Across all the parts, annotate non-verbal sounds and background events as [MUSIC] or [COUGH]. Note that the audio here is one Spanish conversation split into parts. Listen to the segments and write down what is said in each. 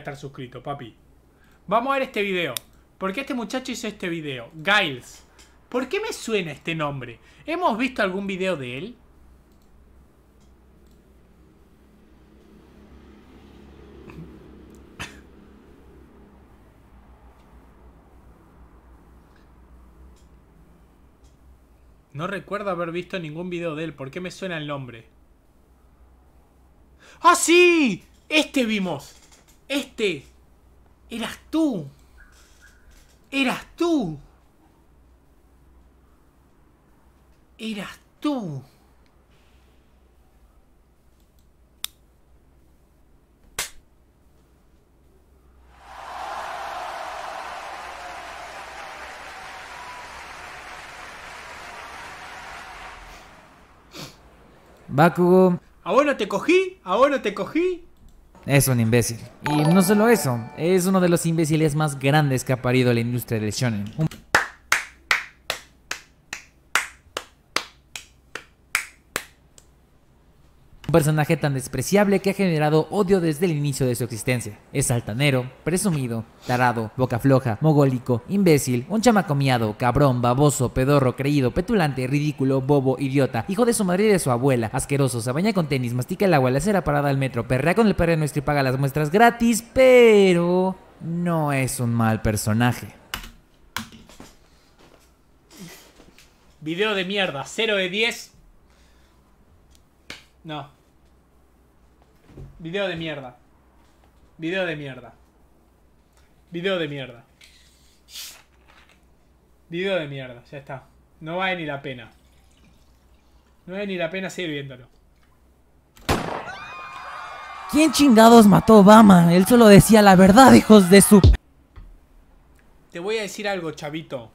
estar suscrito, papi. Vamos a ver este video. ¿Por qué este muchacho hizo este video? Giles. ¿Por qué me suena este nombre? ¿Hemos visto algún video de él? No recuerdo haber visto ningún video de él. ¿Por qué me suena el nombre? ¡Ah, sí! Este vimos. Este. Eras tú. Eras tú. Eras tú. Bakugo. ¿A te cogí? ¿ahora te cogí? Es un imbécil. Y no solo eso, es uno de los imbéciles más grandes que ha parido la industria del shonen. personaje tan despreciable que ha generado odio desde el inicio de su existencia. Es altanero, presumido, tarado, boca floja, mogólico, imbécil, un chamacomiado, cabrón, baboso, pedorro, creído, petulante, ridículo, bobo, idiota, hijo de su madre y de su abuela, asqueroso, se baña con tenis, mastica el agua, le hace parada al metro, perrea con el perro nuestro y paga las muestras gratis, pero no es un mal personaje. Video de mierda, 0 de 10. No. Video de mierda. Video de mierda. Video de mierda. Video de mierda, ya está. No vale ni la pena. No vale ni la pena seguir viéndolo. ¿Quién chingados mató Obama? Él solo decía la verdad, [LAUGHS] hijos de su... Te voy a decir algo, chavito.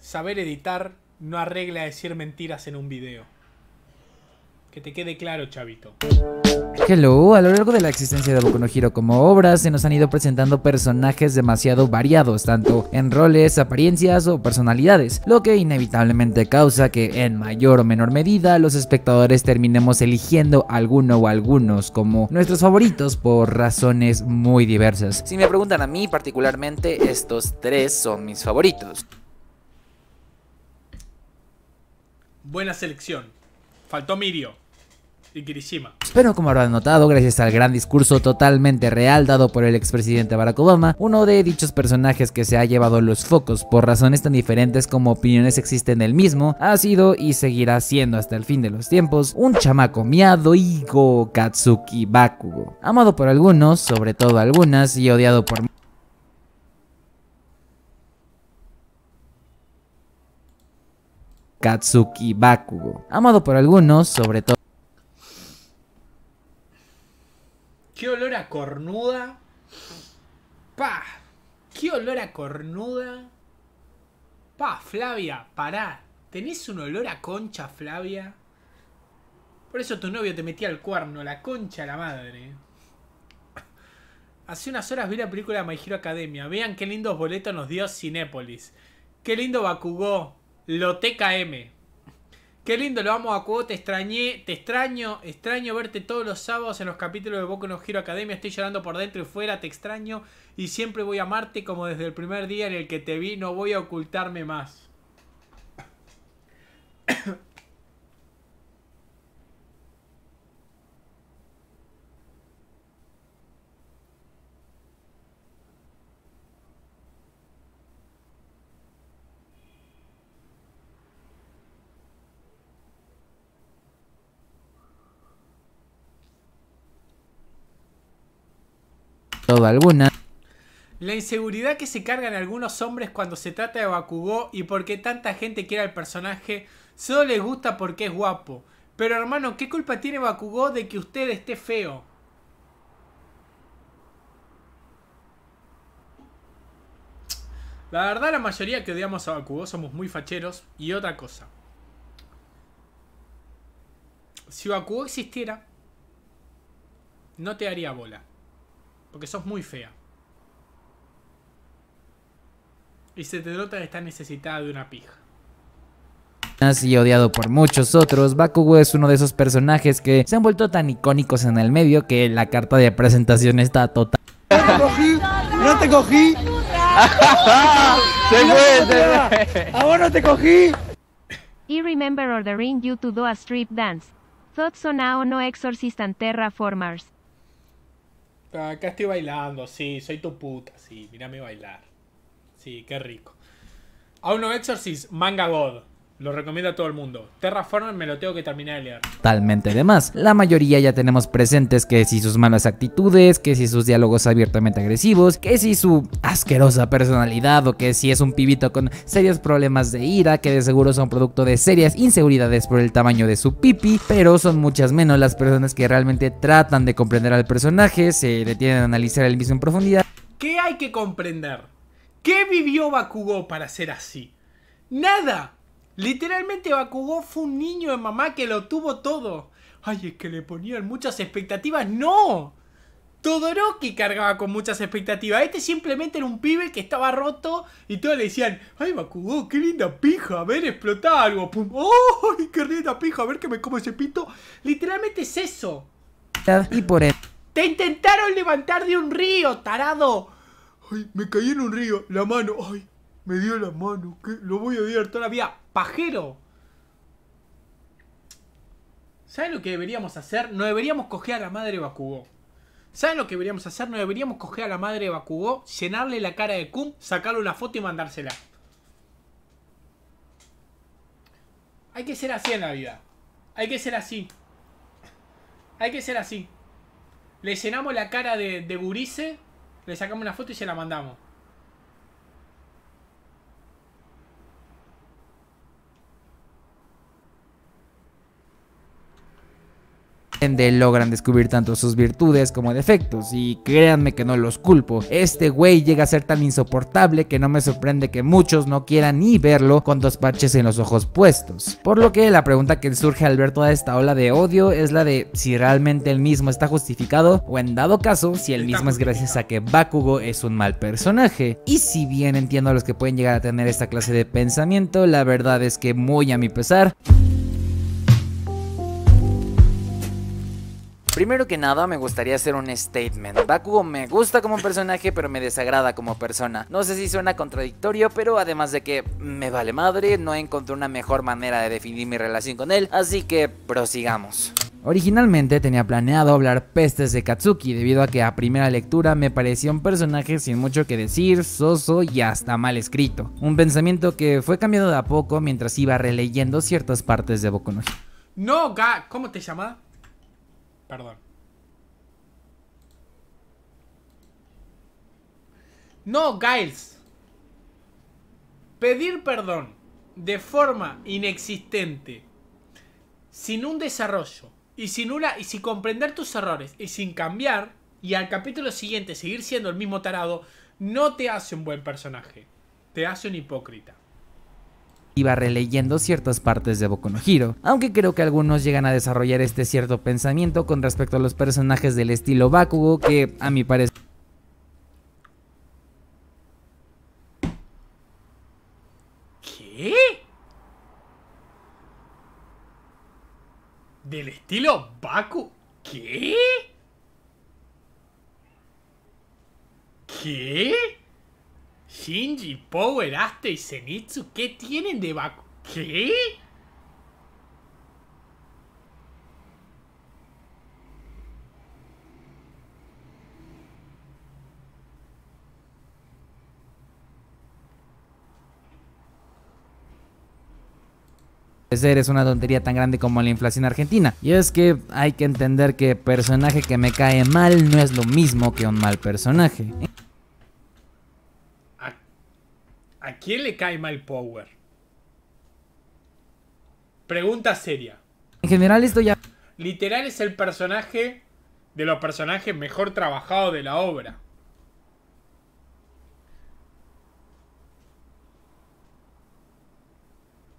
Saber editar no arregla decir mentiras en un video. Que te quede claro, chavito. Hello, a lo largo de la existencia de Boku no Hero como obra, se nos han ido presentando personajes demasiado variados, tanto en roles, apariencias o personalidades, lo que inevitablemente causa que, en mayor o menor medida, los espectadores terminemos eligiendo alguno o algunos como nuestros favoritos por razones muy diversas. Si me preguntan a mí particularmente, estos tres son mis favoritos. Buena selección. Faltó Mirio y Kirishima. Pero como habrán notado, gracias al gran discurso totalmente real dado por el expresidente Barack Obama, uno de dichos personajes que se ha llevado los focos por razones tan diferentes como opiniones existen del mismo, ha sido y seguirá siendo hasta el fin de los tiempos un chamaco miado go Katsuki Bakugo, amado por algunos, sobre todo algunas, y odiado por Katsuki Bakugo, amado por algunos, sobre todo. ¡Qué olor a cornuda! Pa. ¡Qué olor a cornuda! Pa. Flavia! ¡Pará! ¿Tenés un olor a concha, Flavia? Por eso tu novio te metía al cuerno, la concha la madre. Hace unas horas vi la película My Hero Academia. Vean qué lindos boletos nos dio Cinépolis. Qué lindo Bakugo. Lo TKM. Qué lindo, lo amo. a Cubo, te extrañé, te extraño, extraño verte todos los sábados en los capítulos de Boku no Giro Academia, estoy llorando por dentro y fuera, te extraño y siempre voy a amarte como desde el primer día en el que te vi, no voy a ocultarme más. La inseguridad que se cargan algunos hombres cuando se trata de Bakugou y por qué tanta gente quiere al personaje solo les gusta porque es guapo. Pero hermano, ¿qué culpa tiene Bakugou de que usted esté feo? La verdad, la mayoría que odiamos a Bakugou somos muy facheros. Y otra cosa. Si Bakugou existiera, no te haría bola. Porque sos muy fea. Y se te nota de estar necesitada de una pija y odiado por muchos otros, Bakugo es uno de esos personajes que se han vuelto tan icónicos en el medio que la carta de presentación está total. No te cogí, no te cogí. se fue, no te cogí. Y remember ordering you to do a strip dance. Thoughts on no exorcist terraformers. Acá estoy bailando, sí, soy tu puta, sí, mírame bailar. Sí, qué rico. A uno Exorcist, manga God. Lo recomiendo a todo el mundo. Terraform me lo tengo que terminar de leer. Totalmente. más. la mayoría ya tenemos presentes que si sus malas actitudes, que si sus diálogos abiertamente agresivos, que si su asquerosa personalidad o que si es un pibito con serios problemas de ira, que de seguro son producto de serias inseguridades por el tamaño de su pipi, pero son muchas menos las personas que realmente tratan de comprender al personaje, se detienen a analizar el mismo en profundidad. ¿Qué hay que comprender? ¿Qué vivió Bakugo para ser así? Nada. Literalmente Bakugou fue un niño de mamá que lo tuvo todo. Ay, es que le ponían muchas expectativas. ¡No! Todoroki cargaba con muchas expectativas. Este simplemente era un pibe que estaba roto y todos le decían, ay Bakugou, qué linda pija, a ver, explotar algo. ¡Pum! ¡Ay, qué linda pija, a ver que me come ese pito! Literalmente es eso. Y por e-. Te intentaron levantar de un río, tarado. Ay, me caí en un río, la mano, ay. Me dio la mano, Lo voy a odiar toda la vida. ¡Pajero! ¿Saben lo que deberíamos hacer? No deberíamos coger a la madre de Bakugou. ¿Saben lo que deberíamos hacer? No deberíamos coger a la madre de Bakugou, llenarle la cara de Kun, sacarle una foto y mandársela. Hay que ser así en la vida. Hay que ser así. Hay que ser así. Le llenamos la cara de, de le sacamos una foto y se la mandamos. de logran descubrir tanto sus virtudes como defectos, y créanme que no los culpo. Este güey llega a ser tan insoportable que no me sorprende que muchos no quieran ni verlo con dos parches en los ojos puestos. Por lo que la pregunta que surge al ver toda esta ola de odio es la de si realmente el mismo está justificado o en dado caso si el mismo es gracias a que Bakugo es un mal personaje. Y si bien entiendo a los que pueden llegar a tener esta clase de pensamiento, la verdad es que muy a mi pesar, Primero que nada, me gustaría hacer un statement. Bakugo me gusta como personaje, pero me desagrada como persona. No sé si suena contradictorio, pero además de que me vale madre, no encontré una mejor manera de definir mi relación con él, así que prosigamos. Originalmente tenía planeado hablar pestes de Katsuki debido a que a primera lectura me parecía un personaje sin mucho que decir, soso y hasta mal escrito. Un pensamiento que fue cambiado de a poco mientras iba releyendo ciertas partes de Boku no No, ga, ¿cómo te llamaba? Perdón. No, Giles. Pedir perdón de forma inexistente, sin un desarrollo, y sin una y sin comprender tus errores y sin cambiar y al capítulo siguiente seguir siendo el mismo tarado no te hace un buen personaje, te hace un hipócrita. Iba releyendo ciertas partes de Boku no aunque creo que algunos llegan a desarrollar este cierto pensamiento con respecto a los personajes del estilo Bakugo que a mi parecer ¿Qué? ¿Del estilo Baku? ¿Qué? ¿Qué? Shinji, Power, Asta y Zenitsu, ¿qué tienen de vacu? ¿Qué? es una tontería tan grande como la inflación argentina. Y es que hay que entender que personaje que me cae mal no es lo mismo que un mal personaje. ¿A quién le cae mal Power? Pregunta seria. En general esto ya... Literal es el personaje de los personajes mejor trabajados de la obra.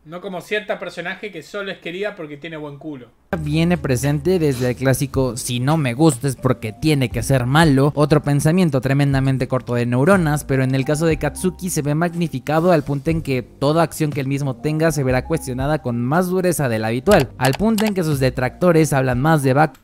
No como cierta personaje que solo es querida porque tiene buen culo. Viene presente desde el clásico si no me gustes porque tiene que ser malo, otro pensamiento tremendamente corto de neuronas, pero en el caso de Katsuki se ve magnificado al punto en que toda acción que él mismo tenga se verá cuestionada con más dureza de la habitual, al punto en que sus detractores hablan más de back.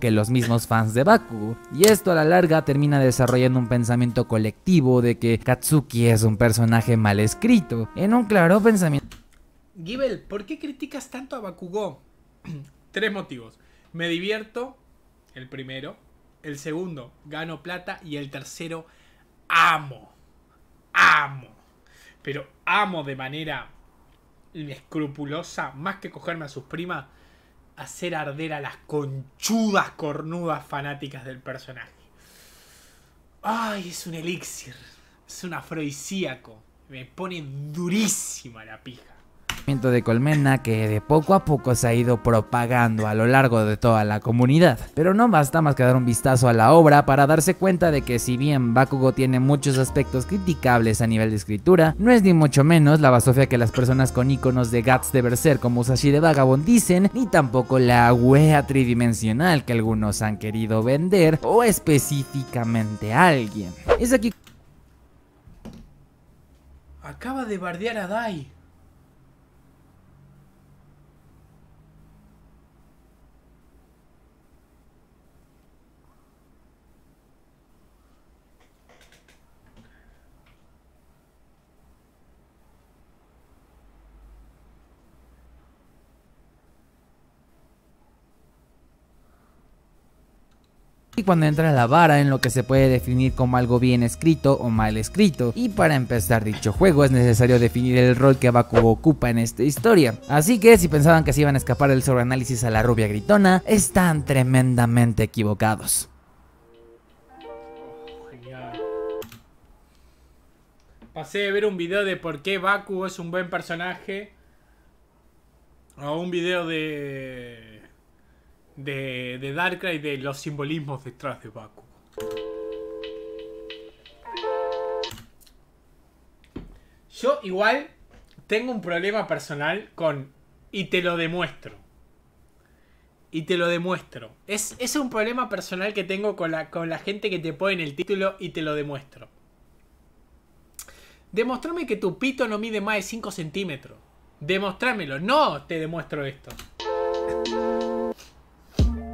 que los mismos fans de Bakugo. Y esto a la larga termina desarrollando un pensamiento colectivo de que Katsuki es un personaje mal escrito, en un claro pensamiento... Gibel, ¿por qué criticas tanto a Bakugo? [CLEARS THROAT] Tres motivos. Me divierto, el primero. El segundo, gano plata. Y el tercero, amo. Amo. Pero amo de manera Escrupulosa más que cogerme a sus primas, hacer arder a las conchudas cornudas fanáticas del personaje. Ay, es un elixir, es un afrodisíaco, me pone durísima la pija de colmena que de poco a poco se ha ido propagando a lo largo de toda la comunidad. Pero no basta más que dar un vistazo a la obra para darse cuenta de que si bien Bakugo tiene muchos aspectos criticables a nivel de escritura, no es ni mucho menos la basofia que las personas con iconos de Guts de ser como Sashi de Vagabond dicen, ni tampoco la wea tridimensional que algunos han querido vender o específicamente alguien. Es aquí... Acaba de bardear a Dai. y cuando entra la vara en lo que se puede definir como algo bien escrito o mal escrito. Y para empezar dicho juego es necesario definir el rol que Baku ocupa en esta historia. Así que si pensaban que se iban a escapar del sobreanálisis a la rubia gritona, están tremendamente equivocados. Pasé de ver un video de por qué Baku es un buen personaje a un video de de, de Darkrai y de los simbolismos detrás de Baku. Yo igual tengo un problema personal con... Y te lo demuestro. Y te lo demuestro. Es, es un problema personal que tengo con la, gente que te pone el título y te lo demuestro. Demostrame que tu pito no mide más de 5 centímetros. Demostrámelo. No te demuestro esto.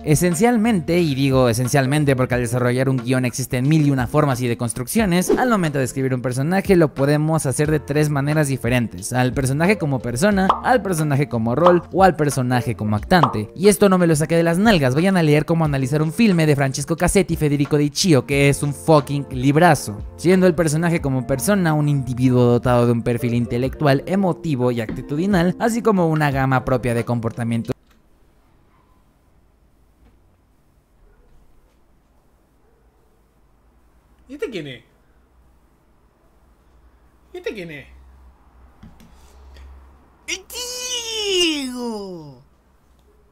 Esencialmente, y digo esencialmente porque al desarrollar un guión existen mil y una formas y de construcciones, al momento de escribir un personaje lo podemos hacer de tres maneras diferentes, al personaje como persona, al personaje como rol o al personaje como actante. Y esto no me lo saqué de las nalgas, vayan a leer cómo analizar un filme de Francesco Cassetti y Federico Di Chio, que es un fucking librazo. Siendo el personaje como persona un individuo dotado de un perfil intelectual, emotivo y actitudinal, así como una gama propia de comportamiento ¿Y este quién es? ¿Y este quién es?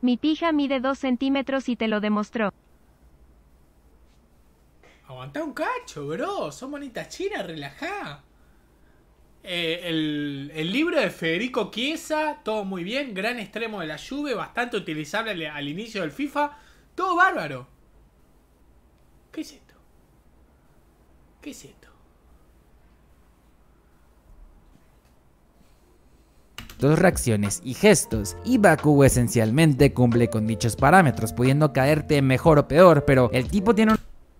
Mi pija mide 2 centímetros y te lo demostró. Aguanta un cacho, bro. Son bonitas chinas, relajá. Eh, el, libro de Federico Chiesa, todo muy bien. Gran extremo de la lluvia, bastante utilizable al, al inicio del FIFA. Todo bárbaro. ¿Qué dice? ¿Qué es esto? dos reacciones y gestos, y Baku esencialmente cumple con dichos parámetros, pudiendo caerte mejor o peor, pero el tipo tiene un...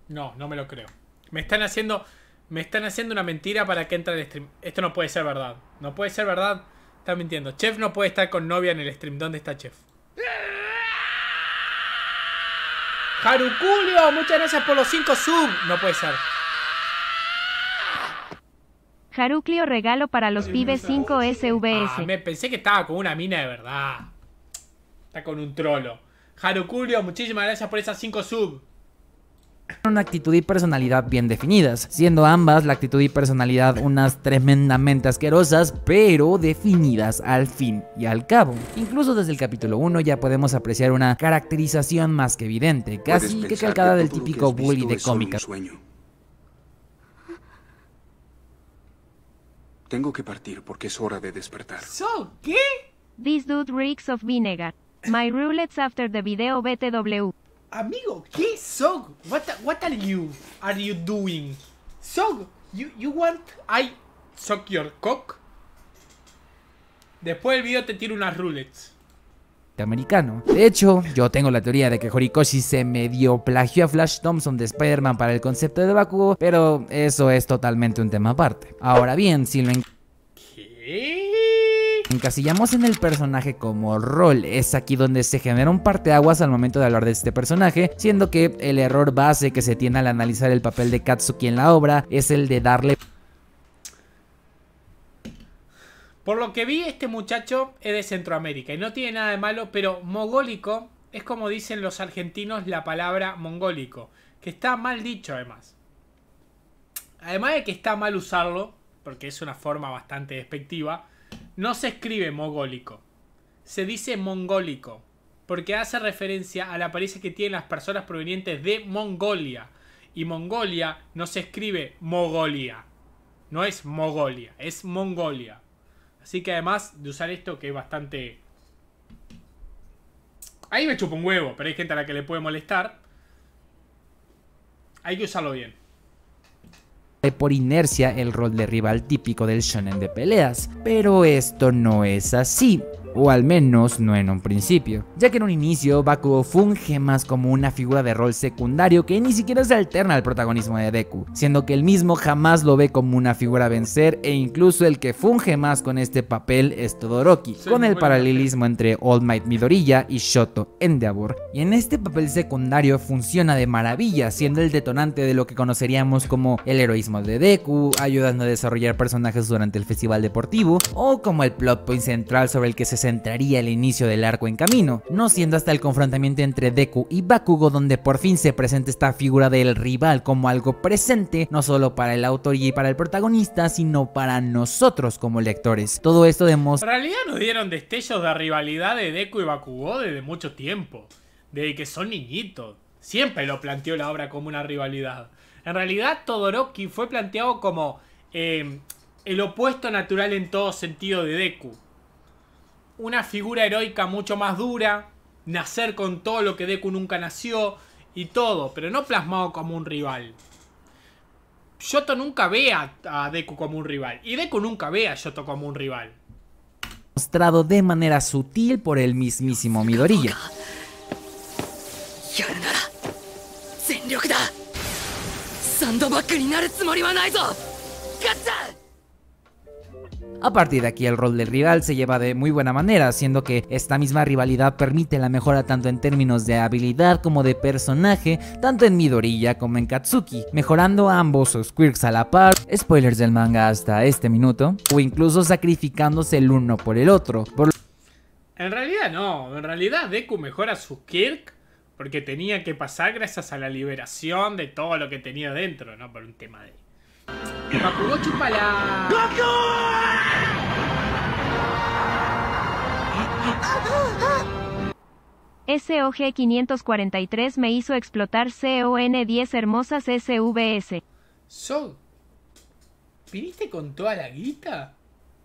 No, no me lo creo. Me están haciendo... Me están haciendo una mentira para que entre el stream. Esto no puede ser verdad. No puede ser verdad. Están mintiendo. Chef no puede estar con novia en el stream. ¿Dónde está Chef? Haruculio, muchas gracias por los 5 sub. No puede ser. Haruclio, regalo para los pibes 5 SVS. Ah, me pensé que estaba con una mina de verdad. Está con un trolo. Jaruclio, muchísimas gracias por esas 5 sub. Una actitud y personalidad bien definidas, siendo ambas la actitud y personalidad unas tremendamente asquerosas, pero definidas al fin y al cabo. Incluso desde el capítulo 1 ya podemos apreciar una caracterización más que evidente, casi que calcada del típico bully de cómica. Tengo que partir porque es hora de despertar. So, ¿qué? This dude reeks of vinegar. My rulets after the video BTW. Amigo, ¿qué? So, what, what are you, are you doing? So, you, you want I suck your cock? Después del video te tiro unas rulets americano. De hecho, yo tengo la teoría de que Horikoshi se medio plagió a Flash Thompson de Spider-Man para el concepto de Bakugo, pero eso es totalmente un tema aparte. Ahora bien, si lo en... encasillamos en el personaje como rol, es aquí donde se genera un parteaguas al momento de hablar de este personaje, siendo que el error base que se tiene al analizar el papel de Katsuki en la obra es el de darle Por lo que vi, este muchacho es de Centroamérica y no tiene nada de malo, pero mogólico es como dicen los argentinos la palabra mongólico, que está mal dicho además. Además de que está mal usarlo, porque es una forma bastante despectiva, no se escribe mogólico, se dice mongólico, porque hace referencia a la apariencia que tienen las personas provenientes de Mongolia. Y Mongolia no se escribe Mogolia, no es Mogolia, es Mongolia. Así que además de usar esto que es bastante... Ahí me chupo un huevo, pero hay gente a la que le puede molestar. Hay que usarlo bien. Por inercia el rol de rival típico del shonen de peleas, pero esto no es así o al menos no en un principio, ya que en un inicio Bakugo funge más como una figura de rol secundario que ni siquiera se alterna al protagonismo de Deku, siendo que él mismo jamás lo ve como una figura a vencer e incluso el que funge más con este papel es Todoroki, con el paralelismo entre All Might Midoriya y Shoto Endeavor, y en este papel secundario funciona de maravilla, siendo el detonante de lo que conoceríamos como el heroísmo de Deku, ayudando a desarrollar personajes durante el festival deportivo, o como el plot point central sobre el que se centraría el inicio del arco en camino, no siendo hasta el confrontamiento entre Deku y Bakugo donde por fin se presenta esta figura del rival como algo presente, no solo para el autor y para el protagonista, sino para nosotros como lectores. Todo esto demuestra... En realidad nos dieron destellos de rivalidad de Deku y Bakugo desde mucho tiempo, desde que son niñitos. Siempre lo planteó la obra como una rivalidad. En realidad Todoroki fue planteado como eh, el opuesto natural en todo sentido de Deku una figura heroica mucho más dura, nacer con todo lo que Deku nunca nació y todo, pero no plasmado como un rival. Shoto nunca ve a, Deku como un rival y Deku nunca ve a Shoto como un rival. Mostrado de manera sutil por el mismísimo Midorilla. A partir de aquí el rol del rival se lleva de muy buena manera, siendo que esta misma rivalidad permite la mejora tanto en términos de habilidad como de personaje, tanto en Midoriya como en Katsuki, mejorando ambos sus quirks a la par, spoilers del manga hasta este minuto, o incluso sacrificándose el uno por el otro. en realidad no, en realidad Deku mejora su quirk porque tenía que pasar gracias a la liberación de todo lo que tenía dentro, no por un tema de SOG 543 me hizo explotar CON 10 hermosas SVS. So, ¿viniste con toda la guita?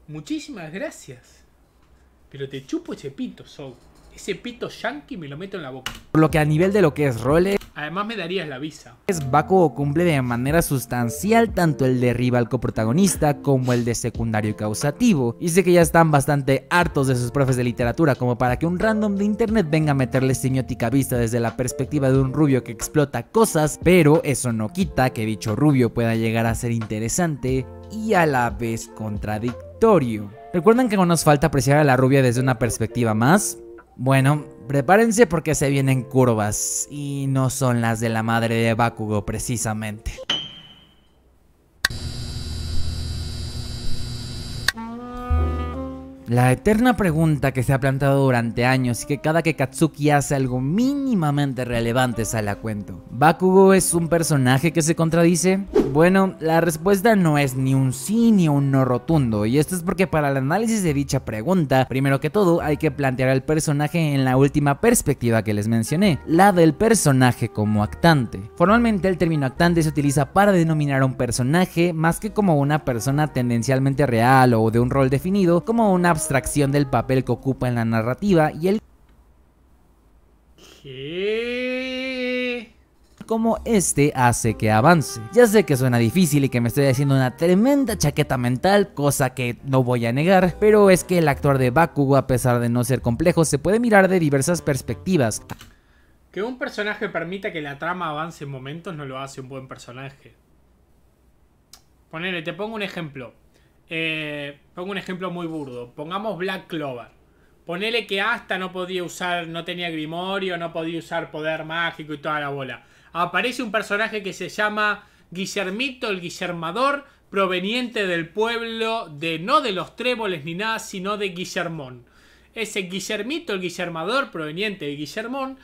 Muchísimas gracias. Pero te chupo ese pito, So. Ese pito yankee me lo meto en la boca. Por lo que a nivel de lo que es role Además me darías la visa. Es o cumple de manera sustancial tanto el de rival coprotagonista como el de secundario causativo. Y sé que ya están bastante hartos de sus profes de literatura como para que un random de internet venga a meterle semiótica vista desde la perspectiva de un rubio que explota cosas, pero eso no quita que dicho rubio pueda llegar a ser interesante y a la vez contradictorio. ¿Recuerdan que no nos falta apreciar a la rubia desde una perspectiva más? Bueno, Prepárense porque se vienen curvas y no son las de la madre de Bakugo precisamente. La eterna pregunta que se ha planteado durante años y que cada que Katsuki hace algo mínimamente relevante sale la cuento. ¿Bakugo es un personaje que se contradice? Bueno, la respuesta no es ni un sí ni un no rotundo, y esto es porque para el análisis de dicha pregunta, primero que todo hay que plantear al personaje en la última perspectiva que les mencioné, la del personaje como actante. Formalmente el término actante se utiliza para denominar a un personaje más que como una persona tendencialmente real o de un rol definido, como una abstracción del papel que ocupa en la narrativa y el... Como este hace que avance. Ya sé que suena difícil y que me estoy haciendo una tremenda chaqueta mental, cosa que no voy a negar, pero es que el actor de Bakugo, a pesar de no ser complejo, se puede mirar de diversas perspectivas. Que un personaje permita que la trama avance en momentos no lo hace un buen personaje. Ponele, te pongo un ejemplo. Eh, pongo un ejemplo muy burdo. Pongamos Black Clover. Ponele que hasta no podía usar, no tenía Grimorio, no podía usar poder mágico y toda la bola. Aparece un personaje que se llama Guillermito el Guillermador, proveniente del pueblo de no de los tréboles ni nada, sino de Guillermón. Ese Guillermito el Guillermador, proveniente de Guillermón,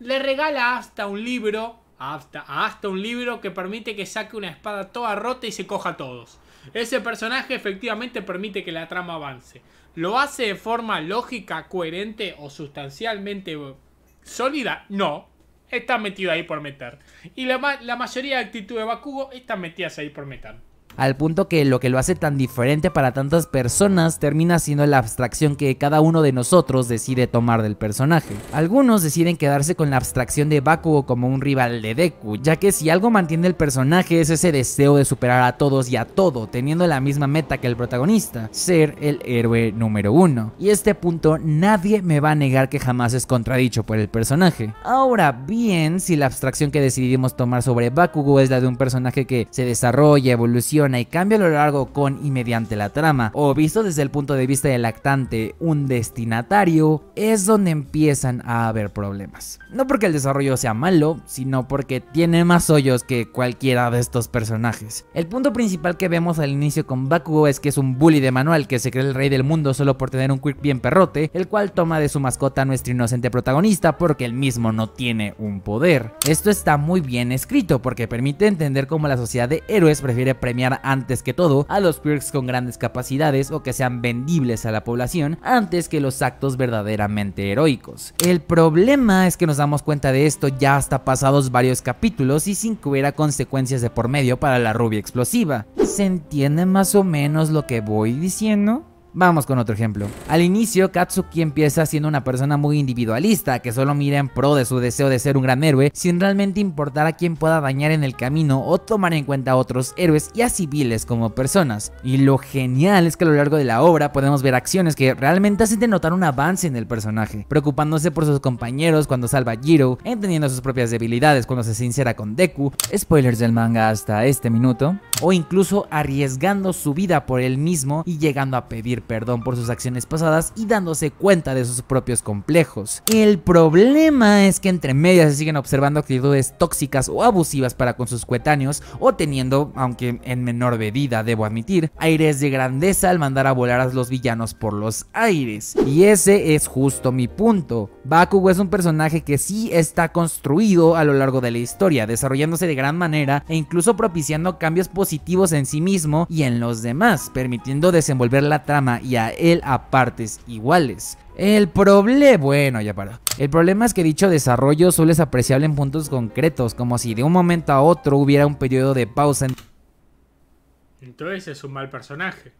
le regala hasta un libro, hasta, hasta un libro que permite que saque una espada toda rota y se coja a todos. Ese personaje efectivamente permite que la trama avance. ¿Lo hace de forma lógica, coherente o sustancialmente eh, sólida? No. Está metido ahí por meter. Y la, mayoría de actitudes de Bakugo están metidas ahí por meter al punto que lo que lo hace tan diferente para tantas personas termina siendo la abstracción que cada uno de nosotros decide tomar del personaje. Algunos deciden quedarse con la abstracción de Bakugo como un rival de Deku, ya que si algo mantiene el personaje es ese deseo de superar a todos y a todo, teniendo la misma meta que el protagonista, ser el héroe número uno. Y este punto nadie me va a negar que jamás es contradicho por el personaje. Ahora bien, si la abstracción que decidimos tomar sobre Bakugo es la de un personaje que se desarrolla, evoluciona, y cambia a lo largo con y mediante la trama, o visto desde el punto de vista del lactante, un destinatario, es donde empiezan a haber problemas. No porque el desarrollo sea malo, sino porque tiene más hoyos que cualquiera de estos personajes. El punto principal que vemos al inicio con Bakugo es que es un bully de manual que se cree el rey del mundo solo por tener un quick bien perrote, el cual toma de su mascota a nuestro inocente protagonista porque él mismo no tiene un poder. Esto está muy bien escrito porque permite entender cómo la sociedad de héroes prefiere premiar antes que todo a los perks con grandes capacidades o que sean vendibles a la población antes que los actos verdaderamente heroicos. El problema es que nos damos cuenta de esto ya hasta pasados varios capítulos y sin que hubiera consecuencias de por medio para la rubia explosiva. ¿Se entiende más o menos lo que voy diciendo? Vamos con otro ejemplo. Al inicio, Katsuki empieza siendo una persona muy individualista, que solo mira en pro de su deseo de ser un gran héroe, sin realmente importar a quien pueda dañar en el camino o tomar en cuenta a otros héroes y a civiles como personas. Y lo genial es que a lo largo de la obra podemos ver acciones que realmente hacen de notar un avance en el personaje, preocupándose por sus compañeros cuando salva a Jiro, entendiendo sus propias debilidades cuando se sincera con Deku, spoilers del manga hasta este minuto, o incluso arriesgando su vida por él mismo y llegando a pedir perdón por sus acciones pasadas y dándose cuenta de sus propios complejos. El problema es que entre medias se siguen observando actitudes tóxicas o abusivas para con sus coetáneos o teniendo, aunque en menor medida debo admitir, aires de grandeza al mandar a volar a los villanos por los aires. Y ese es justo mi punto. Bakugo es un personaje que sí está construido a lo largo de la historia, desarrollándose de gran manera e incluso propiciando cambios positivos en sí mismo y en los demás, permitiendo desenvolver la trama y a él a partes iguales. El problema, bueno, ya para El problema es que dicho desarrollo solo es apreciable en puntos concretos, como si de un momento a otro hubiera un periodo de pausa. Entonces es un mal personaje.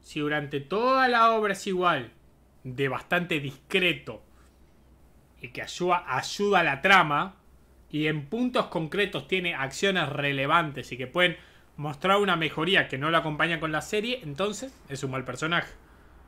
Si durante toda la obra es igual, de bastante discreto, y que ayuda, ayuda a la trama, y en puntos concretos tiene acciones relevantes y que pueden Mostrar una mejoría que no lo acompaña con la serie, entonces es un mal personaje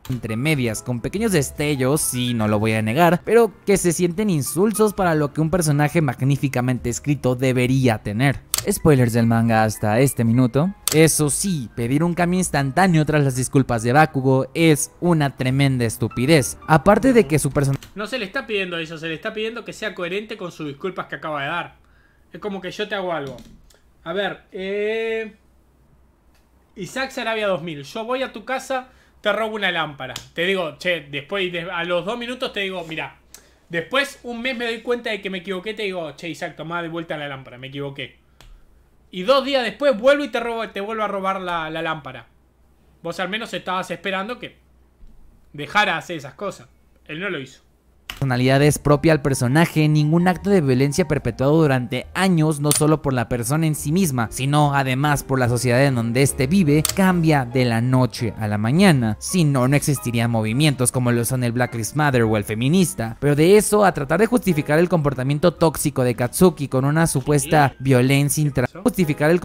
entre medias, con pequeños destellos, sí, no lo voy a negar, pero que se sienten insulsos para lo que un personaje magníficamente escrito debería tener. Spoilers del manga hasta este minuto. Eso sí, pedir un cambio instantáneo tras las disculpas de Bakugo es una tremenda estupidez. Aparte de que su personaje... No se le está pidiendo eso, se le está pidiendo que sea coherente con sus disculpas que acaba de dar. Es como que yo te hago algo, a ver, eh... Isaac Sarabia 2000. Yo voy a tu casa, te robo una lámpara. Te digo, che, después, a los dos minutos te digo, mira. Después, un mes me doy cuenta de que me equivoqué, te digo, che, Isaac, tomá de vuelta la lámpara, me equivoqué. Y dos días después vuelvo y te, robo, te vuelvo a robar la, lámpara. Vos al menos estabas esperando que dejara hacer esas cosas. Él no lo hizo. Personalidades propia al personaje, ningún acto de violencia perpetuado durante años, no solo por la persona en sí misma, sino además por la sociedad en donde éste vive, cambia de la noche a la mañana. Si no, no existirían movimientos como lo son el Black Lives Matter o el feminista. Pero de eso a tratar de justificar el comportamiento tóxico de Katsuki con una supuesta violencia intra justificar el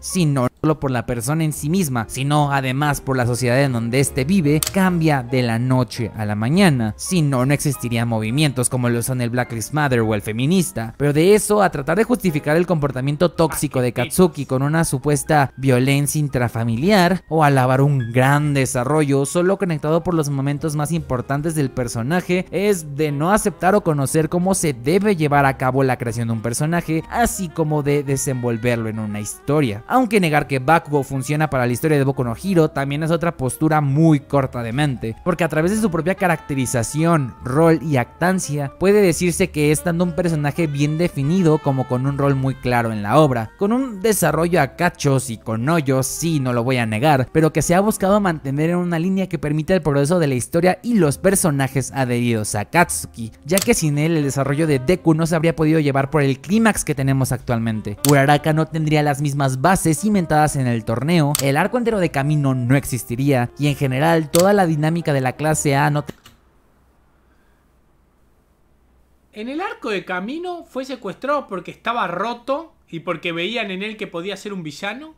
si no solo por la persona en sí misma, sino además por la sociedad en donde Este vive, cambia de la noche a la mañana. Si no, no existirían movimientos como lo son el Black Mother o el feminista, pero de eso a tratar de justificar el comportamiento tóxico de Katsuki con una supuesta violencia intrafamiliar o alabar un gran desarrollo solo conectado por los momentos más importantes del personaje es de no aceptar o conocer cómo se debe llevar a cabo la creación de un personaje, así como de desenvolverlo en una historia. Aunque negar que Bakugo funciona para la historia de Boku no Hiro también es otra postura muy corta de mente, porque a través de su propia caracterización, rol y actancia, puede decirse que es tanto un personaje bien definido como con un rol muy claro en la obra, con un desarrollo a cachos y con hoyos, sí, no lo voy a negar, pero que se ha buscado mantener en una línea que permita el progreso de la historia y los personajes adheridos a Katsuki, ya que sin él el desarrollo de Deku no se habría podido llevar por el clímax que tenemos actualmente. Uraraka no tendría las mismas bases cimentadas en el torneo, el arco entero de camino no existiría, y en general toda la dinámica de la clase A no en el arco de camino fue secuestrado porque estaba roto y porque veían en él que podía ser un villano.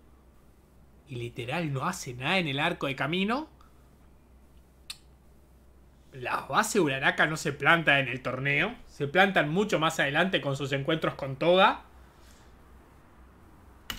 Y literal no hace nada en el arco de camino. La base Uraraka no se planta en el torneo. Se plantan mucho más adelante con sus encuentros con Toga.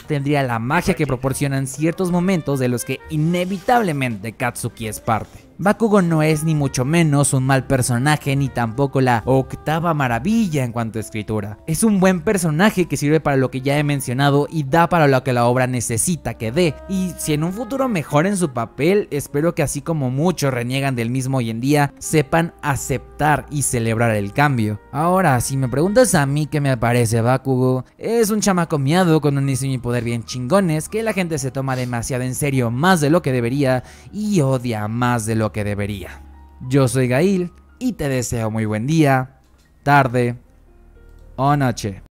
Tendría la magia que proporcionan ciertos momentos de los que inevitablemente Katsuki es parte. Bakugo no es ni mucho menos un mal personaje ni tampoco la octava maravilla en cuanto a escritura. Es un buen personaje que sirve para lo que ya he mencionado y da para lo que la obra necesita que dé. Y si en un futuro mejoren su papel, espero que así como muchos reniegan del mismo hoy en día, sepan aceptar y celebrar el cambio. Ahora, si me preguntas a mí qué me parece Bakugo, es un chamaco miado con un diseño y poder bien chingones que la gente se toma demasiado en serio más de lo que debería y odia más de lo que debería. Yo soy Gail y te deseo muy buen día, tarde o noche.